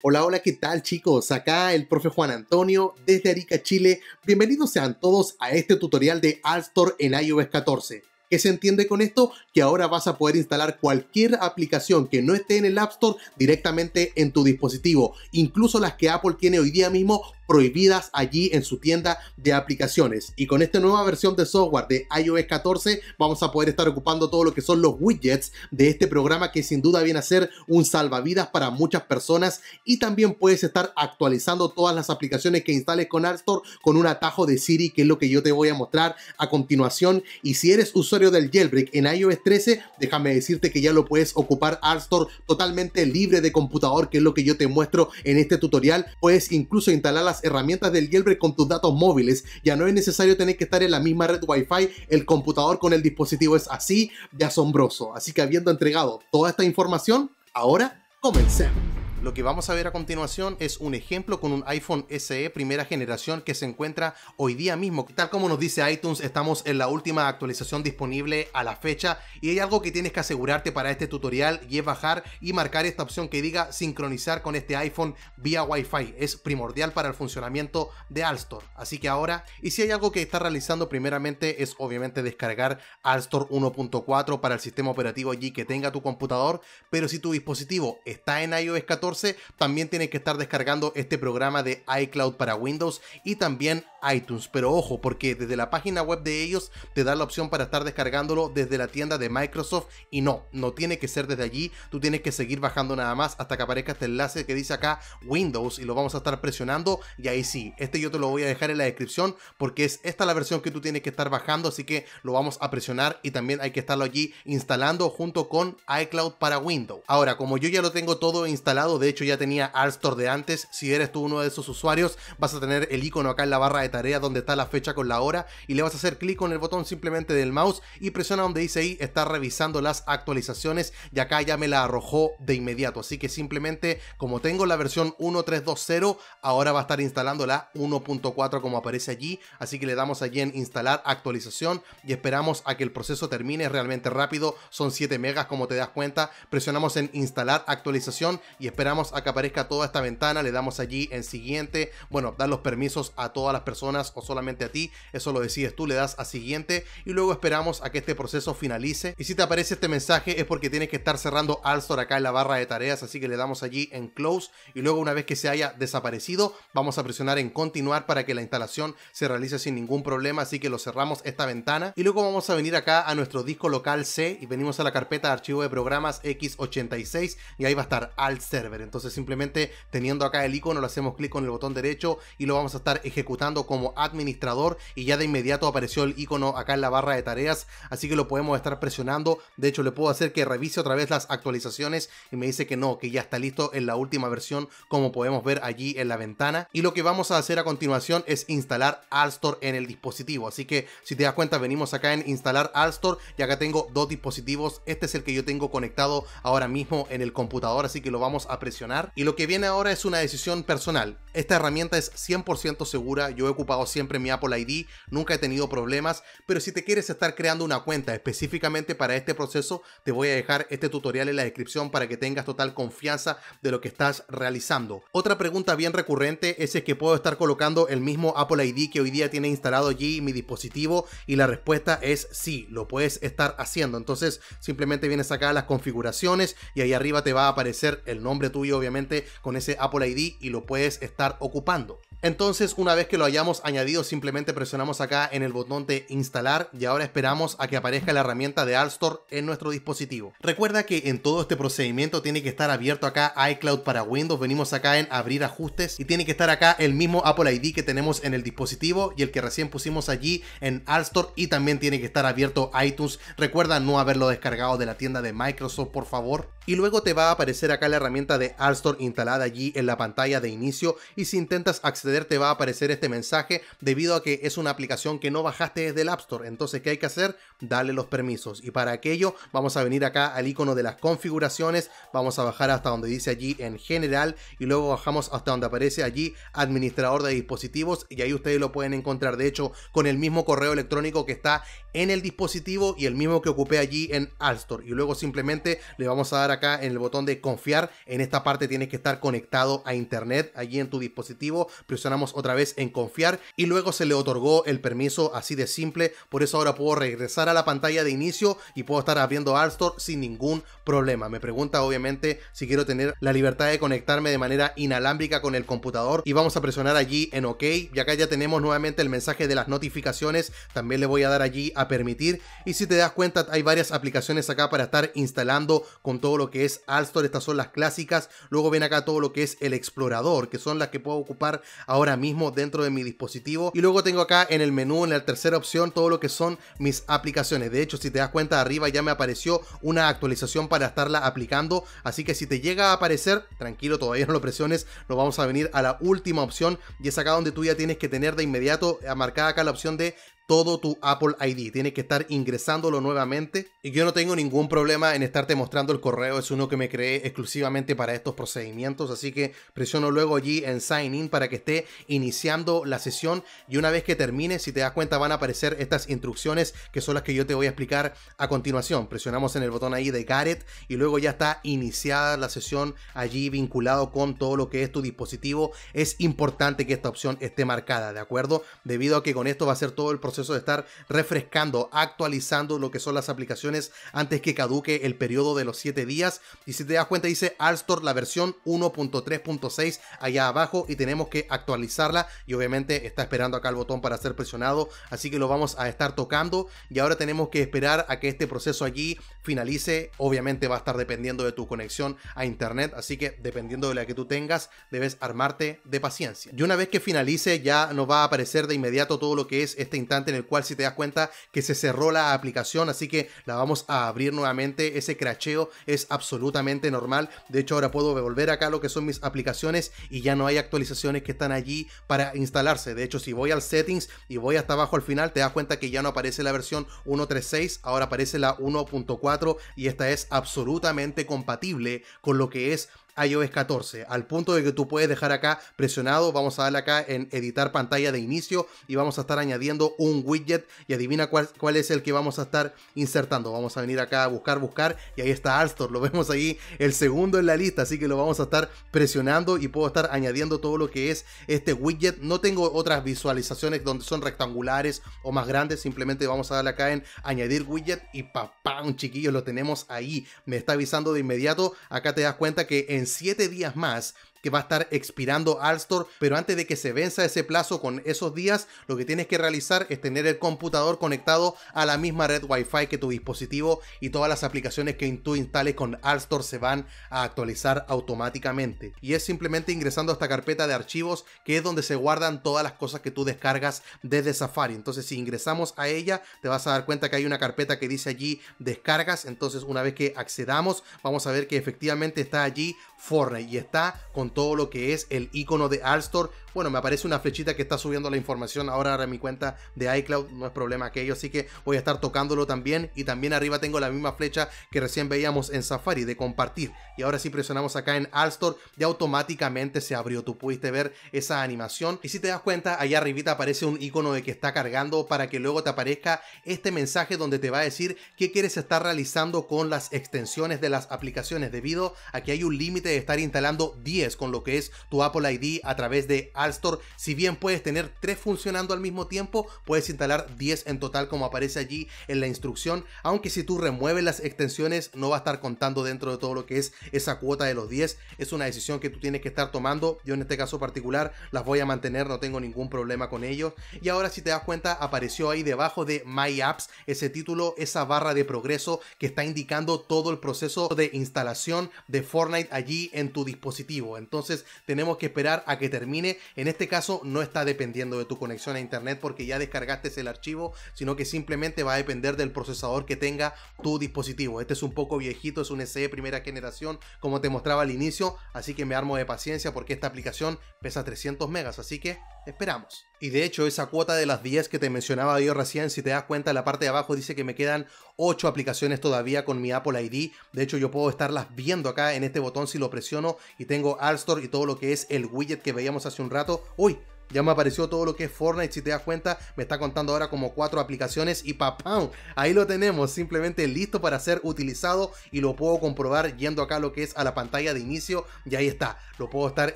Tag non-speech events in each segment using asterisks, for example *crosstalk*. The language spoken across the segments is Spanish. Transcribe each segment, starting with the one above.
Hola, hola, ¿qué tal chicos? Acá el profe Juan Antonio desde Arica, Chile. Bienvenidos sean todos a este tutorial de app store en iOS 14. ¿Qué se entiende con esto? Que ahora vas a poder instalar cualquier aplicación que no esté en el App Store directamente en tu dispositivo. Incluso las que Apple tiene hoy día mismo prohibidas allí en su tienda de aplicaciones. Y con esta nueva versión de software de iOS 14 vamos a poder estar ocupando todo lo que son los widgets de este programa que sin duda viene a ser un salvavidas para muchas personas y también puedes estar actualizando todas las aplicaciones que instales con App Store con un atajo de Siri que es lo que yo te voy a mostrar a continuación y si eres usuario del jailbreak en iOS 13 déjame decirte que ya lo puedes ocupar App Store totalmente libre de computador que es lo que yo te muestro en este tutorial puedes incluso instalar las herramientas del Yelbre con tus datos móviles. Ya no es necesario tener que estar en la misma red Wi-Fi. El computador con el dispositivo es así de asombroso. Así que habiendo entregado toda esta información, ahora comencemos. Lo que vamos a ver a continuación es un ejemplo con un iPhone SE primera generación que se encuentra hoy día mismo. Tal como nos dice iTunes, estamos en la última actualización disponible a la fecha y hay algo que tienes que asegurarte para este tutorial y es bajar y marcar esta opción que diga sincronizar con este iPhone vía Wi-Fi. Es primordial para el funcionamiento de Alstor Así que ahora, y si hay algo que está realizando primeramente es obviamente descargar Alstor 1.4 para el sistema operativo allí que tenga tu computador, pero si tu dispositivo está en iOS 14, también tiene que estar descargando este programa de iCloud para Windows y también iTunes. Pero ojo, porque desde la página web de ellos te da la opción para estar descargándolo desde la tienda de Microsoft y no, no tiene que ser desde allí, tú tienes que seguir bajando nada más hasta que aparezca este enlace que dice acá Windows y lo vamos a estar presionando y ahí sí, este yo te lo voy a dejar en la descripción porque es esta la versión que tú tienes que estar bajando, así que lo vamos a presionar y también hay que estarlo allí instalando junto con iCloud para Windows. Ahora, como yo ya lo tengo todo instalado de hecho, ya tenía store de antes. Si eres tú uno de esos usuarios, vas a tener el icono acá en la barra de tareas donde está la fecha con la hora y le vas a hacer clic con el botón simplemente del mouse y presiona donde dice ahí está revisando las actualizaciones y acá ya me la arrojó de inmediato. Así que simplemente como tengo la versión 1.3.2.0, ahora va a estar instalando la 1.4 como aparece allí. Así que le damos allí en instalar actualización y esperamos a que el proceso termine realmente rápido. Son 7 megas como te das cuenta. Presionamos en instalar actualización y esperamos esperamos a que aparezca toda esta ventana, le damos allí en siguiente, bueno, dar los permisos a todas las personas o solamente a ti, eso lo decides tú, le das a siguiente y luego esperamos a que este proceso finalice. Y si te aparece este mensaje es porque tienes que estar cerrando Alstor acá en la barra de tareas, así que le damos allí en close y luego una vez que se haya desaparecido, vamos a presionar en continuar para que la instalación se realice sin ningún problema, así que lo cerramos esta ventana y luego vamos a venir acá a nuestro disco local C y venimos a la carpeta archivo de programas X86 y ahí va a estar Alt Server entonces simplemente teniendo acá el icono, lo hacemos clic con el botón derecho y lo vamos a estar ejecutando como administrador y ya de inmediato apareció el icono acá en la barra de tareas, así que lo podemos estar presionando. De hecho, le puedo hacer que revise otra vez las actualizaciones y me dice que no, que ya está listo en la última versión, como podemos ver allí en la ventana. Y lo que vamos a hacer a continuación es instalar Alstor en el dispositivo. Así que si te das cuenta, venimos acá en instalar Alstor y acá tengo dos dispositivos. Este es el que yo tengo conectado ahora mismo en el computador, así que lo vamos a presionar y lo que viene ahora es una decisión personal. Esta herramienta es 100% segura, yo he ocupado siempre mi Apple ID, nunca he tenido problemas, pero si te quieres estar creando una cuenta específicamente para este proceso, te voy a dejar este tutorial en la descripción para que tengas total confianza de lo que estás realizando. Otra pregunta bien recurrente es si es que puedo estar colocando el mismo Apple ID que hoy día tiene instalado allí mi dispositivo y la respuesta es sí, lo puedes estar haciendo. Entonces simplemente vienes acá a las configuraciones y ahí arriba te va a aparecer el nombre de obviamente con ese Apple ID y lo puedes estar ocupando. Entonces, una vez que lo hayamos añadido, simplemente presionamos acá en el botón de instalar y ahora esperamos a que aparezca la herramienta de store en nuestro dispositivo. Recuerda que en todo este procedimiento tiene que estar abierto acá iCloud para Windows, venimos acá en abrir ajustes y tiene que estar acá el mismo Apple ID que tenemos en el dispositivo y el que recién pusimos allí en store y también tiene que estar abierto iTunes. Recuerda no haberlo descargado de la tienda de Microsoft, por favor. Y luego te va a aparecer acá la herramienta de store instalada allí en la pantalla de inicio y si intentas acceder te va a aparecer este mensaje debido a que es una aplicación que no bajaste desde el App Store. Entonces, ¿qué hay que hacer? Dale los permisos. Y para aquello vamos a venir acá al icono de las configuraciones, vamos a bajar hasta donde dice allí en general y luego bajamos hasta donde aparece allí administrador de dispositivos y ahí ustedes lo pueden encontrar de hecho con el mismo correo electrónico que está en el dispositivo y el mismo que ocupé allí en Store y luego simplemente le vamos a dar acá en el botón de confiar en esta parte tienes que estar conectado a internet allí en tu dispositivo Presionamos otra vez en confiar y luego se le otorgó el permiso así de simple, por eso ahora puedo regresar a la pantalla de inicio y puedo estar abriendo Store sin ningún problema. Me pregunta obviamente si quiero tener la libertad de conectarme de manera inalámbrica con el computador y vamos a presionar allí en OK y acá ya tenemos nuevamente el mensaje de las notificaciones, también le voy a dar allí a permitir y si te das cuenta hay varias aplicaciones acá para estar instalando con todo lo que es Store. estas son las clásicas, luego ven acá todo lo que es el explorador, que son las que puedo ocupar ahora mismo dentro de mi dispositivo. Y luego tengo acá en el menú, en la tercera opción, todo lo que son mis aplicaciones. De hecho, si te das cuenta, arriba ya me apareció una actualización para estarla aplicando. Así que si te llega a aparecer, tranquilo, todavía no lo presiones, nos vamos a venir a la última opción. Y es acá donde tú ya tienes que tener de inmediato marcada acá la opción de todo tu Apple ID. Tienes que estar ingresándolo nuevamente. Y yo no tengo ningún problema en estarte mostrando el correo. Es uno que me creé exclusivamente para estos procedimientos. Así que presiono luego allí en Sign In para que esté iniciando la sesión. Y una vez que termine, si te das cuenta, van a aparecer estas instrucciones que son las que yo te voy a explicar a continuación. Presionamos en el botón ahí de Garrett y luego ya está iniciada la sesión allí vinculado con todo lo que es tu dispositivo. Es importante que esta opción esté marcada, ¿de acuerdo? Debido a que con esto va a ser todo el proceso de estar refrescando, actualizando lo que son las aplicaciones antes que caduque el periodo de los 7 días. Y si te das cuenta dice Alstor la versión 1.3.6 allá abajo y tenemos que actualizarla y obviamente está esperando acá el botón para ser presionado, así que lo vamos a estar tocando y ahora tenemos que esperar a que este proceso allí finalice, obviamente va a estar dependiendo de tu conexión a internet, así que dependiendo de la que tú tengas, debes armarte de paciencia. Y una vez que finalice, ya nos va a aparecer de inmediato todo lo que es este instante en el cual si te das cuenta que se cerró la aplicación, así que la vamos a abrir nuevamente. Ese cracheo es absolutamente normal. De hecho, ahora puedo volver acá lo que son mis aplicaciones y ya no hay actualizaciones que están allí para instalarse. De hecho, si voy al settings y voy hasta abajo al final, te das cuenta que ya no aparece la versión 1.36, ahora aparece la 1.4 y esta es absolutamente compatible con lo que es iOS 14, al punto de que tú puedes dejar acá presionado, vamos a darle acá en editar pantalla de inicio y vamos a estar añadiendo un widget y adivina cuál, cuál es el que vamos a estar insertando. Vamos a venir acá a buscar, buscar y ahí está Alstor, lo *laughs* vemos ahí el segundo en la lista, así que lo vamos a estar presionando y puedo estar añadiendo todo lo que es este widget. No tengo otras visualizaciones donde son rectangulares o más grandes, simplemente vamos a darle acá en añadir widget y pa un chiquillo, lo tenemos ahí. Me está avisando de inmediato, acá te das cuenta que en 7 días más que va a estar expirando Alstor, pero antes de que se venza ese plazo con esos días, lo que tienes que realizar es tener el computador conectado a la misma red Wi-Fi que tu dispositivo y todas las aplicaciones que tú instales con Alstor se van a actualizar automáticamente. Y es simplemente ingresando a esta carpeta de archivos que es donde se guardan todas las cosas que tú descargas desde Safari. Entonces, si ingresamos a ella, te vas a dar cuenta que hay una carpeta que dice allí descargas. Entonces, una vez que accedamos, vamos a ver que efectivamente está allí Fortnite y está con todo lo que es el icono de Alstor bueno, me aparece una flechita que está subiendo la información ahora a mi cuenta de iCloud, no es problema aquello, así que voy a estar tocándolo también y también arriba tengo la misma flecha que recién veíamos en Safari de compartir y ahora si presionamos acá en All Store ya automáticamente se abrió, tú pudiste ver esa animación y si te das cuenta allá arribita aparece un icono de que está cargando para que luego te aparezca este mensaje donde te va a decir qué quieres estar realizando con las extensiones de las aplicaciones debido a que hay un límite de estar instalando 10 con lo que es tu Apple ID a través de Alstor, si bien puedes tener tres funcionando al mismo tiempo, puedes instalar 10 en total como aparece allí en la instrucción, aunque si tú remueves las extensiones no va a estar contando dentro de todo lo que es esa cuota de los 10, es una decisión que tú tienes que estar tomando, yo en este caso particular las voy a mantener, no tengo ningún problema con ellos, y ahora si te das cuenta apareció ahí debajo de My Apps ese título, esa barra de progreso que está indicando todo el proceso de instalación de Fortnite allí en tu dispositivo, entonces tenemos que esperar a que termine en este caso no está dependiendo de tu conexión a internet porque ya descargaste el archivo, sino que simplemente va a depender del procesador que tenga tu dispositivo. Este es un poco viejito, es un SE primera generación, como te mostraba al inicio, así que me armo de paciencia porque esta aplicación pesa 300 megas, así que Esperamos. Y de hecho, esa cuota de las 10 que te mencionaba yo recién, si te das cuenta, la parte de abajo dice que me quedan 8 aplicaciones todavía con mi Apple ID. De hecho, yo puedo estarlas viendo acá en este botón si lo presiono y tengo App Store y todo lo que es el widget que veíamos hace un rato. Uy, ya me apareció todo lo que es Fortnite, si te das cuenta, me está contando ahora como cuatro aplicaciones y papá, ahí lo tenemos, simplemente listo para ser utilizado y lo puedo comprobar yendo acá lo que es a la pantalla de inicio y ahí está, lo puedo estar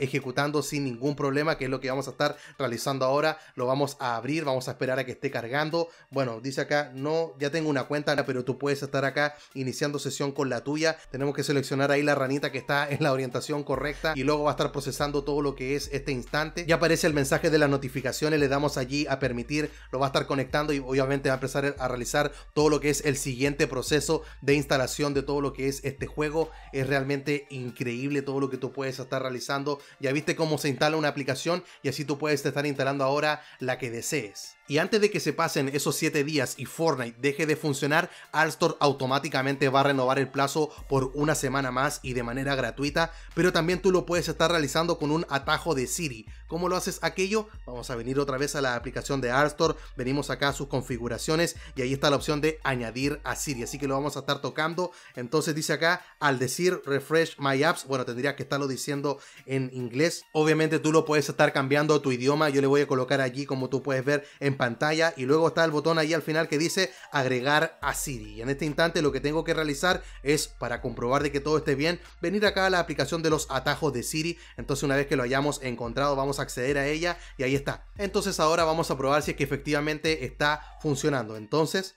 ejecutando sin ningún problema, que es lo que vamos a estar realizando ahora, lo vamos a abrir, vamos a esperar a que esté cargando, bueno, dice acá, no, ya tengo una cuenta, pero tú puedes estar acá iniciando sesión con la tuya, tenemos que seleccionar ahí la ranita que está en la orientación correcta y luego va a estar procesando todo lo que es este instante, ya aparece el mensaje de las notificaciones, le damos allí a permitir, lo va a estar conectando y obviamente va a empezar a realizar todo lo que es el siguiente proceso de instalación de todo lo que es este juego. Es realmente increíble todo lo que tú puedes estar realizando. Ya viste cómo se instala una aplicación y así tú puedes estar instalando ahora la que desees. Y antes de que se pasen esos 7 días y Fortnite deje de funcionar, Alstor automáticamente va a renovar el plazo por una semana más y de manera gratuita, pero también tú lo puedes estar realizando con un atajo de Siri. ¿Cómo lo haces aquello? Vamos a venir otra vez a la aplicación de Alstor, venimos acá a sus configuraciones y ahí está la opción de añadir a Siri, así que lo vamos a estar tocando. Entonces dice acá, al decir refresh my apps, bueno, tendría que estarlo diciendo en inglés. Obviamente tú lo puedes estar cambiando tu idioma, yo le voy a colocar allí como tú puedes ver en pantalla y luego está el botón ahí al final que dice agregar a Siri. Y en este instante lo que tengo que realizar es, para comprobar de que todo esté bien, venir acá a la aplicación de los atajos de Siri. Entonces una vez que lo hayamos encontrado vamos a acceder a ella y ahí está. Entonces ahora vamos a probar si es que efectivamente está funcionando. Entonces,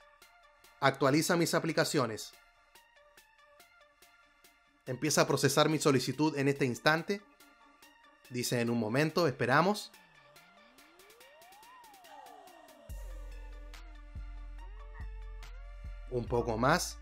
actualiza mis aplicaciones. Empieza a procesar mi solicitud en este instante. Dice en un momento, esperamos. un poco más.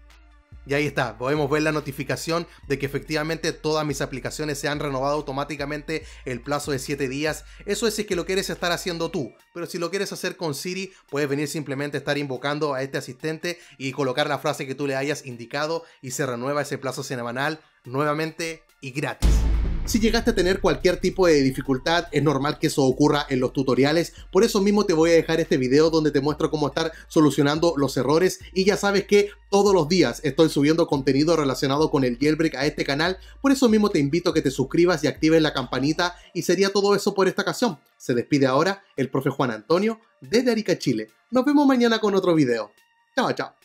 Y ahí está, podemos ver la notificación de que efectivamente todas mis aplicaciones se han renovado automáticamente el plazo de 7 días. Eso es si es que lo quieres estar haciendo tú, pero si lo quieres hacer con Siri, puedes venir simplemente a estar invocando a este asistente y colocar la frase que tú le hayas indicado y se renueva ese plazo semanal nuevamente y gratis. Si llegaste a tener cualquier tipo de dificultad, es normal que eso ocurra en los tutoriales, por eso mismo te voy a dejar este video donde te muestro cómo estar solucionando los errores y ya sabes que todos los días estoy subiendo contenido relacionado con el jailbreak a este canal, por eso mismo te invito a que te suscribas y actives la campanita y sería todo eso por esta ocasión. Se despide ahora el profe Juan Antonio desde Arica, Chile. Nos vemos mañana con otro video. Chao, chao.